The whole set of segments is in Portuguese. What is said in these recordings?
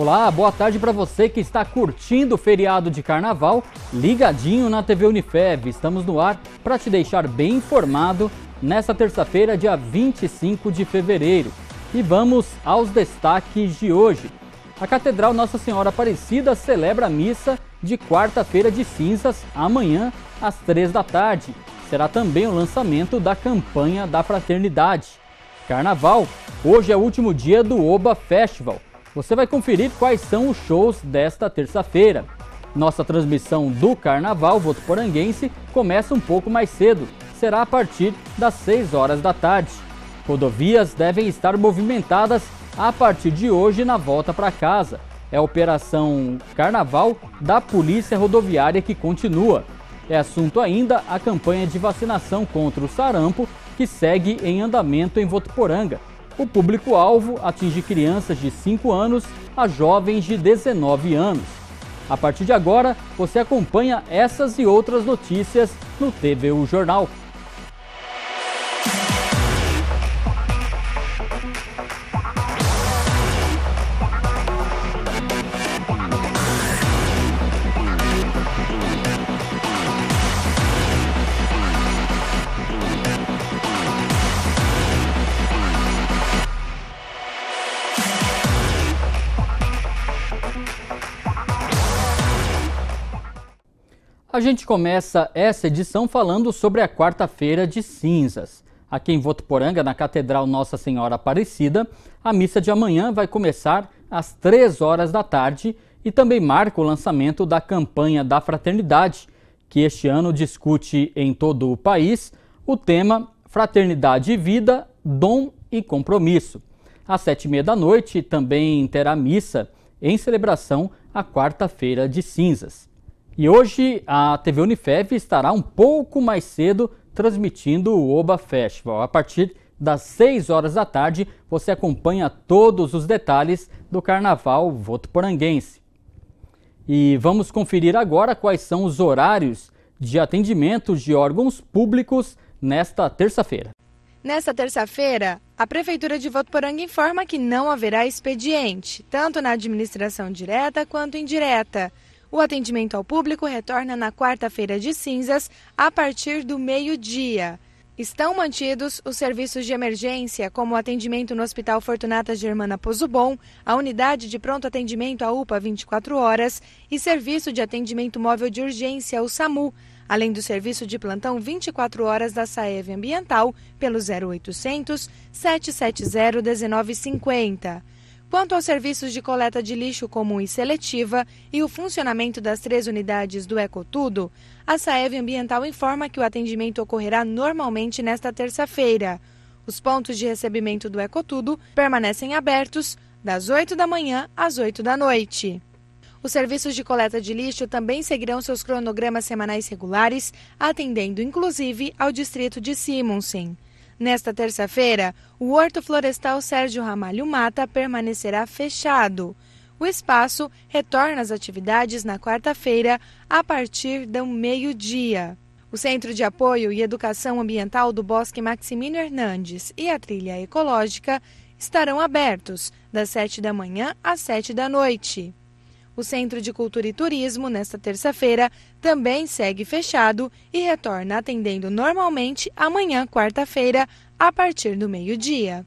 Olá, boa tarde para você que está curtindo o feriado de carnaval, ligadinho na TV Unifev. Estamos no ar para te deixar bem informado nesta terça-feira, dia 25 de fevereiro. E vamos aos destaques de hoje. A Catedral Nossa Senhora Aparecida celebra a missa de quarta-feira de cinzas, amanhã, às três da tarde. Será também o lançamento da campanha da fraternidade. Carnaval, hoje é o último dia do Oba Festival você vai conferir quais são os shows desta terça-feira. Nossa transmissão do Carnaval Votoporanguense começa um pouco mais cedo, será a partir das 6 horas da tarde. Rodovias devem estar movimentadas a partir de hoje na volta para casa. É a Operação Carnaval da Polícia Rodoviária que continua. É assunto ainda a campanha de vacinação contra o sarampo que segue em andamento em Votuporanga. O público-alvo atinge crianças de 5 anos a jovens de 19 anos. A partir de agora, você acompanha essas e outras notícias no TVU Jornal. A gente começa essa edição falando sobre a quarta-feira de cinzas. Aqui em Votuporanga, na Catedral Nossa Senhora Aparecida, a missa de amanhã vai começar às 3 horas da tarde e também marca o lançamento da campanha da fraternidade, que este ano discute em todo o país o tema Fraternidade e Vida, Dom e Compromisso. Às sete e meia da noite também terá missa em celebração à quarta-feira de cinzas. E hoje a TV Unifev estará um pouco mais cedo transmitindo o Oba Festival. A partir das 6 horas da tarde, você acompanha todos os detalhes do Carnaval Votuporanguense. E vamos conferir agora quais são os horários de atendimento de órgãos públicos nesta terça-feira. Nesta terça-feira, a Prefeitura de Votoporanga informa que não haverá expediente, tanto na administração direta quanto indireta. O atendimento ao público retorna na quarta-feira de cinzas, a partir do meio-dia. Estão mantidos os serviços de emergência, como o atendimento no Hospital Fortunata Germana Bom, a unidade de pronto atendimento à UPA 24 horas e serviço de atendimento móvel de urgência, o SAMU, além do serviço de plantão 24 horas da Saev Ambiental pelo 0800 770 1950. Quanto aos serviços de coleta de lixo comum e seletiva e o funcionamento das três unidades do Ecotudo, a Saev Ambiental informa que o atendimento ocorrerá normalmente nesta terça-feira. Os pontos de recebimento do Ecotudo permanecem abertos das 8 da manhã às 8 da noite. Os serviços de coleta de lixo também seguirão seus cronogramas semanais regulares, atendendo inclusive ao distrito de Simonsen. Nesta terça-feira, o Horto Florestal Sérgio Ramalho Mata permanecerá fechado. O espaço retorna às atividades na quarta-feira, a partir do meio-dia. O Centro de Apoio e Educação Ambiental do Bosque Maximino Hernandes e a Trilha Ecológica estarão abertos das sete da manhã às sete da noite. O Centro de Cultura e Turismo, nesta terça-feira, também segue fechado e retorna atendendo normalmente amanhã, quarta-feira, a partir do meio-dia.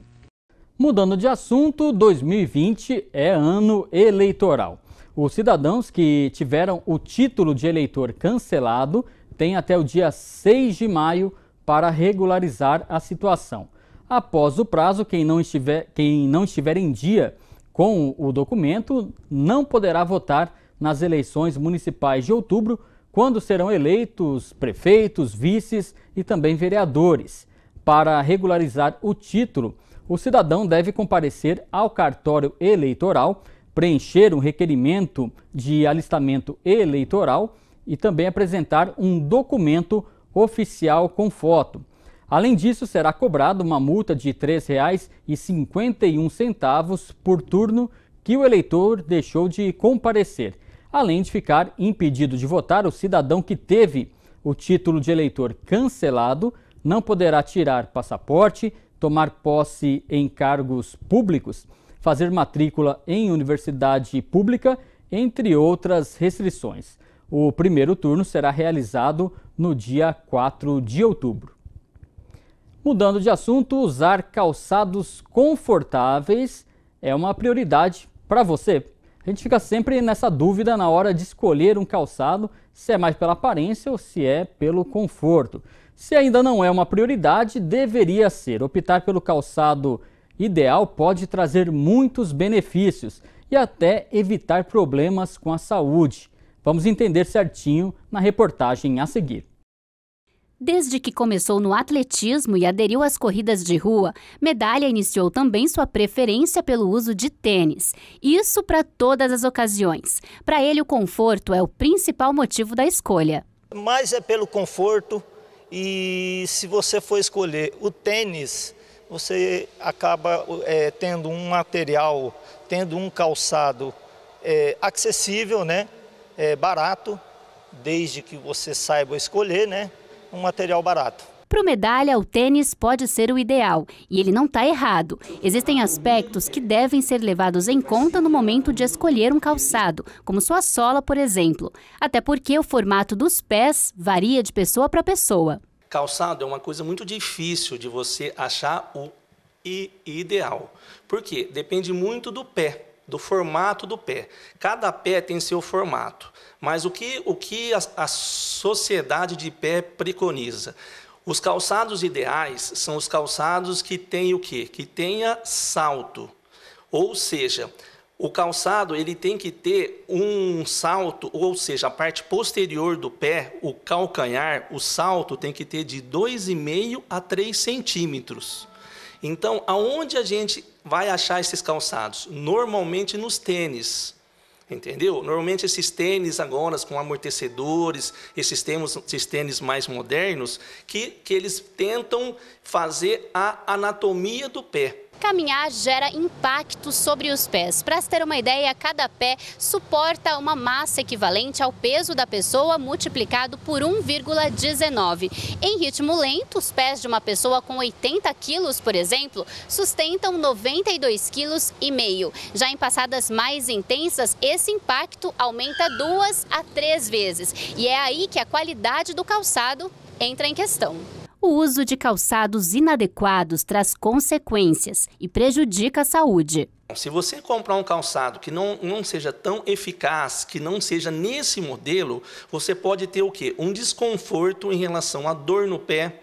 Mudando de assunto, 2020 é ano eleitoral. Os cidadãos que tiveram o título de eleitor cancelado têm até o dia 6 de maio para regularizar a situação. Após o prazo, quem não estiver, quem não estiver em dia com o documento, não poderá votar nas eleições municipais de outubro, quando serão eleitos prefeitos, vices e também vereadores. Para regularizar o título, o cidadão deve comparecer ao cartório eleitoral, preencher um requerimento de alistamento eleitoral e também apresentar um documento oficial com foto. Além disso, será cobrada uma multa de R$ 3,51 por turno que o eleitor deixou de comparecer, além de ficar impedido de votar o cidadão que teve o título de eleitor cancelado, não poderá tirar passaporte, tomar posse em cargos públicos, fazer matrícula em universidade pública, entre outras restrições. O primeiro turno será realizado no dia 4 de outubro. Mudando de assunto, usar calçados confortáveis é uma prioridade para você. A gente fica sempre nessa dúvida na hora de escolher um calçado, se é mais pela aparência ou se é pelo conforto. Se ainda não é uma prioridade, deveria ser. Optar pelo calçado ideal pode trazer muitos benefícios e até evitar problemas com a saúde. Vamos entender certinho na reportagem a seguir. Desde que começou no atletismo e aderiu às corridas de rua, Medalha iniciou também sua preferência pelo uso de tênis. Isso para todas as ocasiões. Para ele, o conforto é o principal motivo da escolha. Mais é pelo conforto e se você for escolher o tênis, você acaba é, tendo um material, tendo um calçado é, acessível, né? É, barato, desde que você saiba escolher, né? um material barato. Para o medalha, o tênis pode ser o ideal. E ele não está errado. Existem aspectos que devem ser levados em conta no momento de escolher um calçado, como sua sola, por exemplo. Até porque o formato dos pés varia de pessoa para pessoa. Calçado é uma coisa muito difícil de você achar o ideal. Por quê? Depende muito do pé, do formato do pé. Cada pé tem seu formato. Mas o que, o que a, a sociedade de pé preconiza? Os calçados ideais são os calçados que têm o quê? Que tenha salto. Ou seja, o calçado ele tem que ter um salto, ou seja, a parte posterior do pé, o calcanhar, o salto tem que ter de 2,5 a 3 centímetros. Então, aonde a gente vai achar esses calçados? Normalmente nos tênis. Entendeu? Normalmente esses tênis agora com amortecedores, esses tênis, esses tênis mais modernos, que, que eles tentam fazer a anatomia do pé. Caminhar gera impacto sobre os pés. Para se ter uma ideia, cada pé suporta uma massa equivalente ao peso da pessoa multiplicado por 1,19. Em ritmo lento, os pés de uma pessoa com 80 quilos, por exemplo, sustentam 92 quilos e meio. Já em passadas mais intensas, esse impacto aumenta duas a três vezes. E é aí que a qualidade do calçado entra em questão. O uso de calçados inadequados traz consequências e prejudica a saúde. Se você comprar um calçado que não, não seja tão eficaz, que não seja nesse modelo, você pode ter o quê? Um desconforto em relação à dor no pé,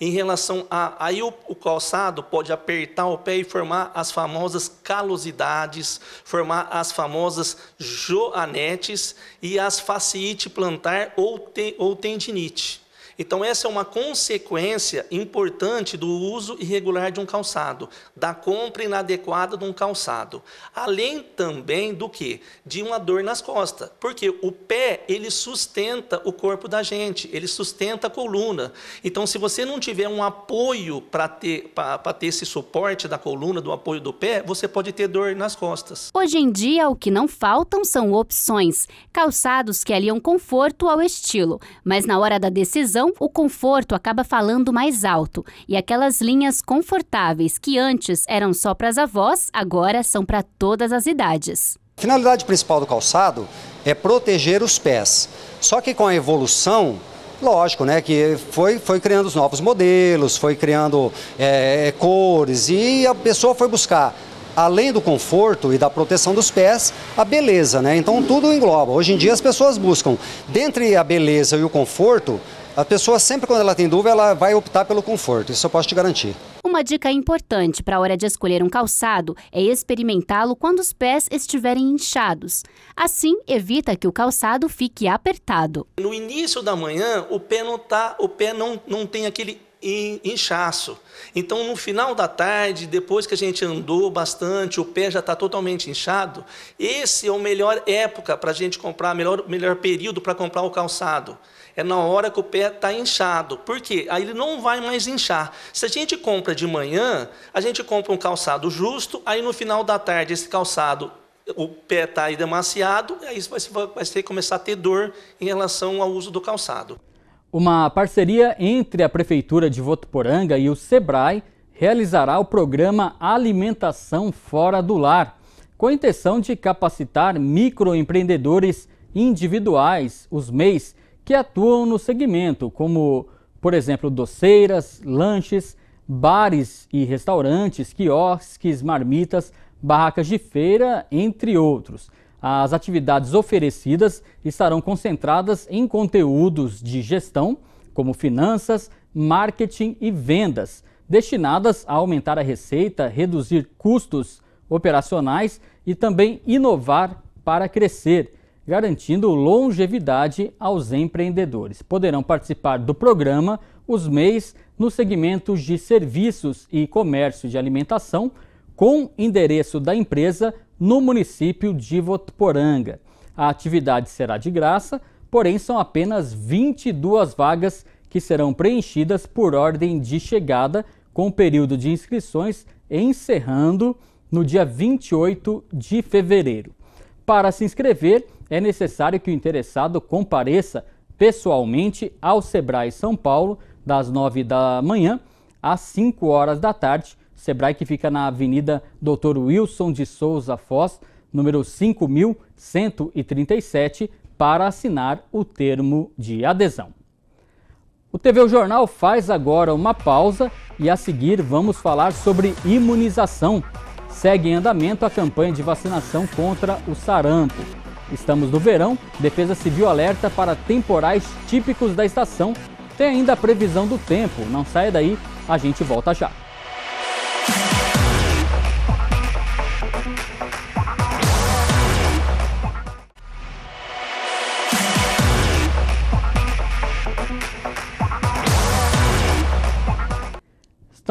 em relação a. Aí o, o, calçado pode apertar o pé e formar as famosas calosidades, formar as famosas joanetes e as fasciite plantar ou, te, ou tendinite. Então, essa é uma consequência importante do uso irregular de um calçado, da compra inadequada de um calçado. Além também do que? De uma dor nas costas. Porque o pé, ele sustenta o corpo da gente, ele sustenta a coluna. Então, se você não tiver um apoio para ter, ter esse suporte da coluna, do apoio do pé, você pode ter dor nas costas. Hoje em dia, o que não faltam são opções. Calçados que aliam conforto ao estilo, mas na hora da decisão, então, o conforto acaba falando mais alto e aquelas linhas confortáveis que antes eram só para as avós, agora são para todas as idades. A finalidade principal do calçado é proteger os pés. Só que com a evolução, lógico, né, que foi, foi criando os novos modelos, foi criando é, é, cores e a pessoa foi buscar além do conforto e da proteção dos pés, a beleza, né? Então tudo engloba. Hoje em dia as pessoas buscam, dentre a beleza e o conforto, a pessoa sempre quando ela tem dúvida, ela vai optar pelo conforto, isso eu posso te garantir. Uma dica importante para a hora de escolher um calçado é experimentá-lo quando os pés estiverem inchados. Assim, evita que o calçado fique apertado. No início da manhã, o pé não tá, o pé não, não tem aquele e inchaço. Então, no final da tarde, depois que a gente andou bastante, o pé já está totalmente inchado, esse é a melhor época para a gente comprar, melhor, melhor período para comprar o calçado. É na hora que o pé está inchado. Por quê? Aí ele não vai mais inchar. Se a gente compra de manhã, a gente compra um calçado justo, aí no final da tarde esse calçado o pé está aí demasiado, aí vai, vai, ter começar a ter dor em relação ao uso do calçado. Uma parceria entre a Prefeitura de Votuporanga e o SEBRAE realizará o programa Alimentação Fora do Lar, com a intenção de capacitar microempreendedores individuais, os MEIs, que atuam no segmento, como, por exemplo, doceiras, lanches, bares e restaurantes, quiosques, marmitas, barracas de feira, entre outros as atividades oferecidas estarão concentradas em conteúdos de gestão, como finanças, marketing e vendas, destinadas a aumentar a receita, reduzir custos operacionais e também inovar para crescer, garantindo longevidade aos empreendedores. Poderão participar do programa os MEIs nos segmentos de serviços e comércio de alimentação, com endereço da empresa no município de Votuporanga. A atividade será de graça, porém são apenas 22 vagas que serão preenchidas por ordem de chegada, com o período de inscrições encerrando no dia 28 de fevereiro. Para se inscrever, é necessário que o interessado compareça pessoalmente ao Sebrae São Paulo, das 9 da manhã às 5 horas da tarde, Sebrae que fica na Avenida Dr. Wilson de Souza Foz, número 5137, para assinar o termo de adesão. O TV o Jornal faz agora uma pausa e a seguir vamos falar sobre imunização. Segue em andamento a campanha de vacinação contra o sarampo. Estamos no verão, Defesa Civil alerta para temporais típicos da estação. Tem ainda a previsão do tempo. Não saia daí, a gente volta já.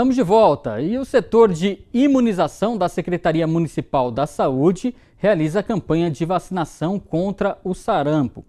Estamos de volta e o setor de imunização da Secretaria Municipal da Saúde realiza a campanha de vacinação contra o sarampo.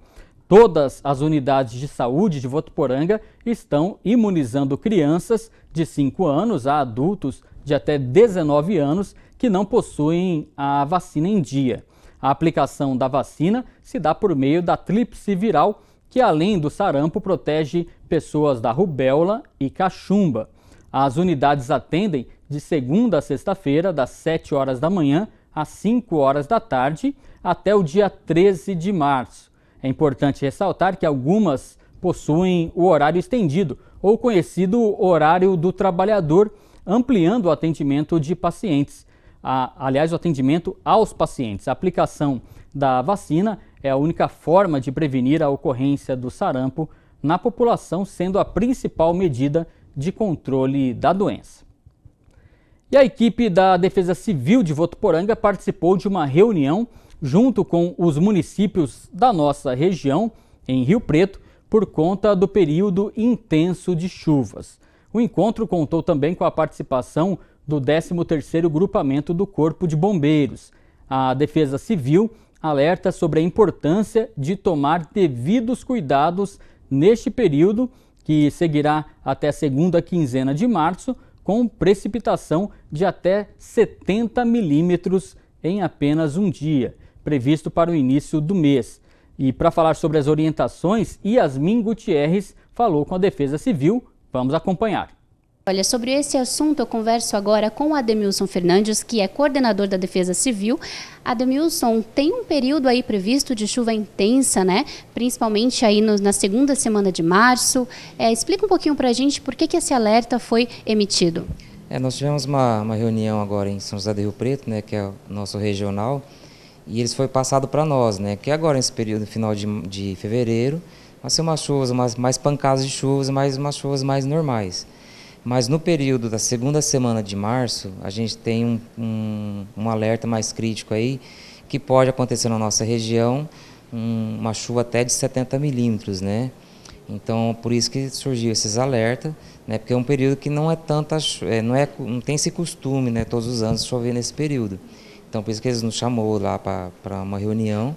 Todas as unidades de saúde de Votuporanga estão imunizando crianças de 5 anos a adultos de até 19 anos que não possuem a vacina em dia. A aplicação da vacina se dá por meio da tríplice viral, que além do sarampo protege pessoas da rubéola e cachumba. As unidades atendem de segunda a sexta-feira, das 7 horas da manhã às 5 horas da tarde, até o dia 13 de março. É importante ressaltar que algumas possuem o horário estendido, ou conhecido horário do trabalhador, ampliando o atendimento de pacientes. A, aliás, o atendimento aos pacientes. A aplicação da vacina é a única forma de prevenir a ocorrência do sarampo na população, sendo a principal medida de controle da doença. E a equipe da Defesa Civil de Votuporanga participou de uma reunião junto com os municípios da nossa região, em Rio Preto, por conta do período intenso de chuvas. O encontro contou também com a participação do 13º Grupamento do Corpo de Bombeiros. A Defesa Civil alerta sobre a importância de tomar devidos cuidados neste período que seguirá até a segunda quinzena de março, com precipitação de até 70 milímetros em apenas um dia, previsto para o início do mês. E para falar sobre as orientações, Yasmin Gutierrez falou com a Defesa Civil. Vamos acompanhar. Olha, sobre esse assunto eu converso agora com Ademilson Fernandes, que é coordenador da Defesa Civil. Ademilson, tem um período aí previsto de chuva intensa, né? Principalmente aí no, na segunda semana de março. É, explica um pouquinho para a gente por que, que esse alerta foi emitido. É, nós tivemos uma, uma, reunião agora em São José do Rio Preto, né, que é o nosso regional, e eles foi passado para nós, né, que agora nesse período final de, de fevereiro vai ser umas chuvas, umas, mais pancadas de chuvas, mais umas chuvas mais normais. Mas no período da segunda semana de março, a gente tem um, um, um alerta mais crítico aí, que pode acontecer na nossa região um, uma chuva até de 70 milímetros, né? Então, por isso que surgiu esses alertas, né? Porque é um período que não é tanta, é, não é, não tem esse costume, né? Todos os anos chover nesse período. Então, por isso que eles nos chamou lá para uma reunião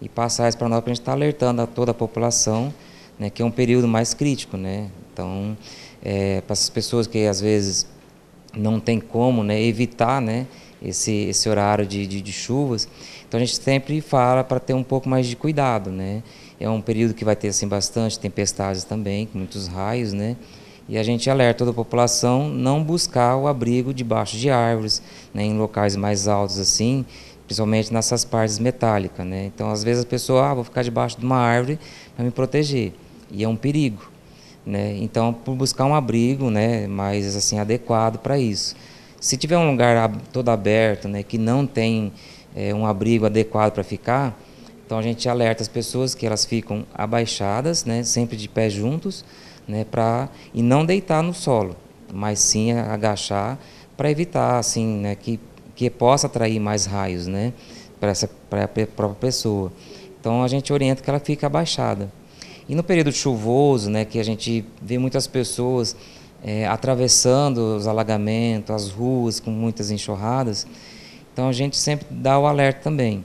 e passar isso para nós, para a gente estar tá alertando a toda a população, né? Que é um período mais crítico, né? Então, é, para as pessoas que às vezes não tem como né, evitar né, esse, esse horário de, de, de chuvas. Então a gente sempre fala para ter um pouco mais de cuidado. Né? É um período que vai ter assim, bastante tempestades também, com muitos raios, né? E a gente alerta toda a população não buscar o abrigo debaixo de árvores, né, em locais mais altos assim, principalmente nessas partes metálicas, né? Então, às vezes a pessoa, ah, vou ficar debaixo de uma árvore para me proteger. E é um perigo, né? Então, por buscar um abrigo né, mais assim adequado para isso. Se tiver um lugar todo aberto, né, que não tem é, um abrigo adequado para ficar, então a gente alerta as pessoas que elas ficam abaixadas, né, sempre de pé juntos, né, e não deitar no solo, mas sim agachar para evitar assim, né, que, que possa atrair mais raios né, para a própria pessoa. Então a gente orienta que ela fique abaixada. E no período chuvoso, né, que a gente vê muitas pessoas é, atravessando os alagamentos, as ruas com muitas enxurradas, então a gente sempre dá o alerta também.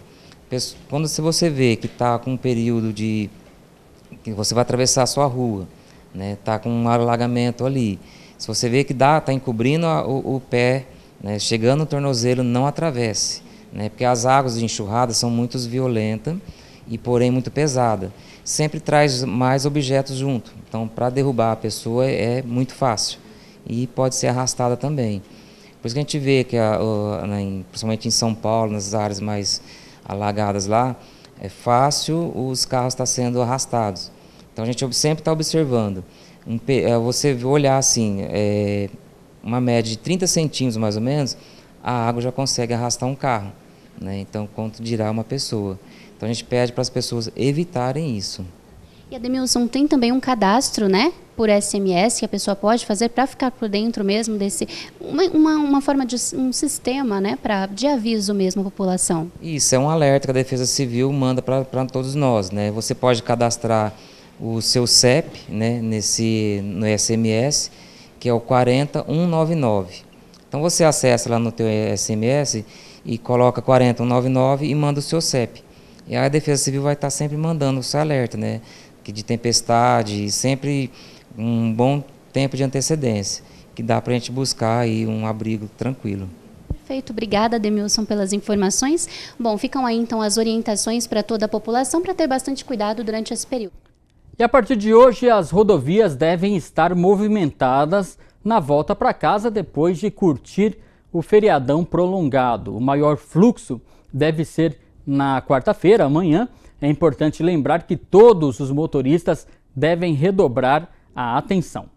Quando se você vê que está com um período de que você vai atravessar a sua rua, né, está com um alagamento ali, se você vê que dá, está encobrindo a, o, o, pé, né, chegando no tornozelo, não atravesse, né, porque as águas de enxurradas são muito violentas e porém muito pesada. Sempre traz mais objetos junto, então para derrubar a pessoa é muito fácil e pode ser arrastada também. Por isso que a gente vê que, a, a, né, em, principalmente em São Paulo, nas áreas mais alagadas lá, é fácil os carros estar tá sendo arrastados. Então a gente sempre está observando. Um, é, você olhar assim, é, uma média de 30 centímetros mais ou menos, a água já consegue arrastar um carro. Né? Então, quanto dirá uma pessoa. Então a gente pede para as pessoas evitarem isso. E Ademilson, tem também um cadastro, né? Por SMS que a pessoa pode fazer para ficar por dentro mesmo desse. Uma, uma, forma de um sistema, né? Pra, de aviso mesmo à população. Isso, é um alerta que a Defesa Civil manda para todos nós, né? Você pode cadastrar o seu CEP né, nesse, no SMS, que é o 40199. Então você acessa lá no teu SMS e coloca 40199 e manda o seu CEP. E a Defesa Civil vai estar tá sempre mandando esse alerta, né? Que de tempestade, sempre um bom tempo de antecedência, que dá para a gente buscar aí um abrigo tranquilo. Perfeito, obrigada Demilson pelas informações. Bom, ficam aí então as orientações para toda a população para ter bastante cuidado durante esse período. E a partir de hoje, as rodovias devem estar movimentadas na volta para casa depois de curtir o feriadão prolongado. O maior fluxo deve ser na quarta-feira, amanhã, é importante lembrar que todos os motoristas devem redobrar a atenção.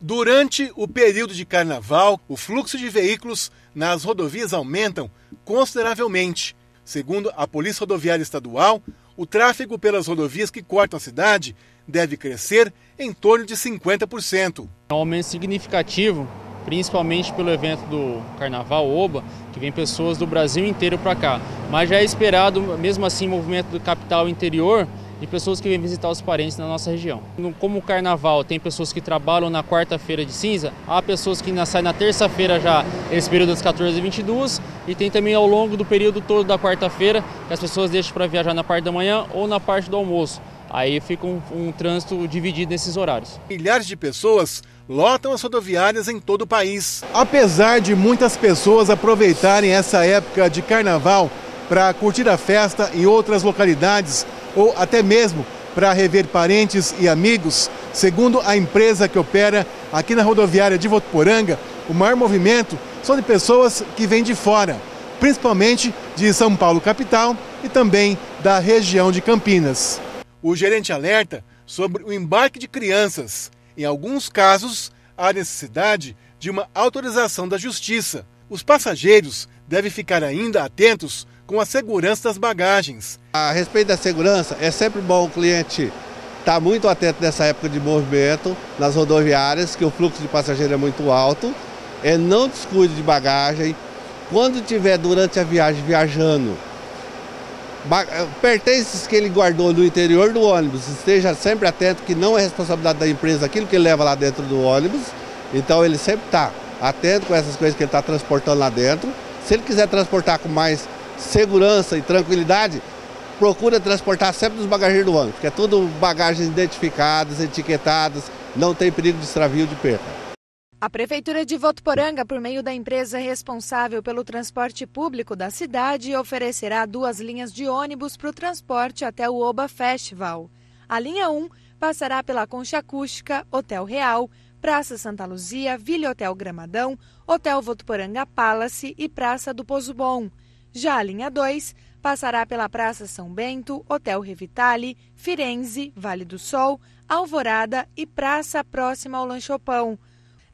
Durante o período de carnaval, o fluxo de veículos nas rodovias aumentam consideravelmente. Segundo a Polícia Rodoviária Estadual, o tráfego pelas rodovias que cortam a cidade deve crescer em torno de 50%. É um aumento significativo principalmente pelo evento do Carnaval Oba, que vem pessoas do Brasil inteiro para cá. Mas já é esperado, mesmo assim, movimento do capital interior de pessoas que vêm visitar os parentes na nossa região. Como o Carnaval tem pessoas que trabalham na quarta-feira de cinza, há pessoas que saem na terça-feira já, esse período das 14 h 22 e tem também ao longo do período todo da quarta-feira, que as pessoas deixam para viajar na parte da manhã ou na parte do almoço. Aí fica um, um trânsito dividido nesses horários. Milhares de pessoas lotam as rodoviárias em todo o país. Apesar de muitas pessoas aproveitarem essa época de carnaval para curtir a festa em outras localidades ou até mesmo para rever parentes e amigos, segundo a empresa que opera aqui na rodoviária de Votuporanga, o maior movimento são de pessoas que vêm de fora, principalmente de São Paulo capital e também da região de Campinas. O gerente alerta sobre o embarque de crianças em alguns casos, há necessidade de uma autorização da Justiça. Os passageiros devem ficar ainda atentos com a segurança das bagagens. A respeito da segurança, é sempre bom o cliente estar tá muito atento nessa época de movimento nas rodoviárias, que o fluxo de passageiro é muito alto. É não descuide de bagagem. Quando tiver durante a viagem viajando, pertences que ele guardou no interior do ônibus, esteja sempre atento que não é responsabilidade da empresa aquilo que ele leva lá dentro do ônibus. Então ele sempre está atento com essas coisas que ele está transportando lá dentro. Se ele quiser transportar com mais segurança e tranquilidade, procura transportar sempre nos bagageiros do ônibus, que é tudo bagagens identificadas, etiquetadas, não tem perigo de extravio de perda. A Prefeitura de Votuporanga, por meio da empresa responsável pelo transporte público da cidade, oferecerá duas linhas de ônibus para o transporte até o Oba Festival. A linha 1 passará pela Concha Acústica, Hotel Real, Praça Santa Luzia, Vila Hotel Gramadão, Hotel Votuporanga Palace e Praça do Pozo Bom. Já a linha 2 passará pela Praça São Bento, Hotel Revitale, Firenze, Vale do Sol, Alvorada e praça próxima ao Lanchopão.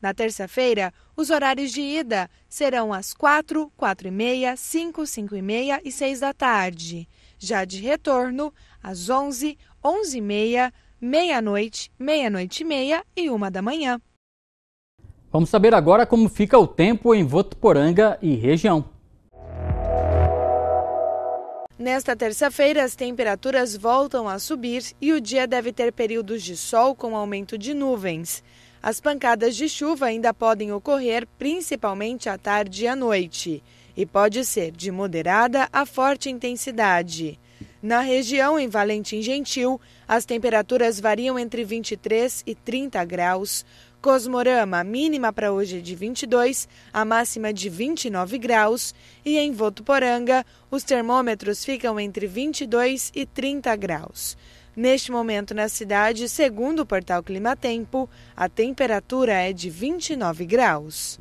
Na terça-feira, os horários de ida serão às 4, 4 e meia, 5, 5 e meia e 6 da tarde. Já de retorno, às 11, 11 e meia, meia-noite, meia-noite e meia e 1 da manhã. Vamos saber agora como fica o tempo em Votuporanga e região. Nesta terça-feira, as temperaturas voltam a subir e o dia deve ter períodos de sol com aumento de nuvens. As pancadas de chuva ainda podem ocorrer principalmente à tarde e à noite, e pode ser de moderada a forte intensidade. Na região, em Valentim Gentil, as temperaturas variam entre 23 e 30 graus. Cosmorama, mínima para hoje é de 22, a máxima de 29 graus. E em Votuporanga, os termômetros ficam entre 22 e 30 graus. Neste momento, na cidade, segundo o portal Climatempo, a temperatura é de 29 graus.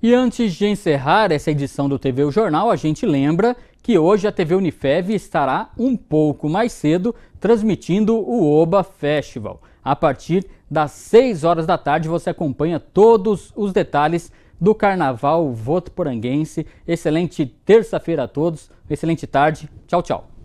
E antes de encerrar essa edição do TV o Jornal, a gente lembra que hoje a TV Unifev estará um pouco mais cedo transmitindo o Oba Festival. A partir das 6 horas da tarde você acompanha todos os detalhes do Carnaval Voto Poranguense. Excelente terça-feira a todos, excelente tarde. Tchau, tchau.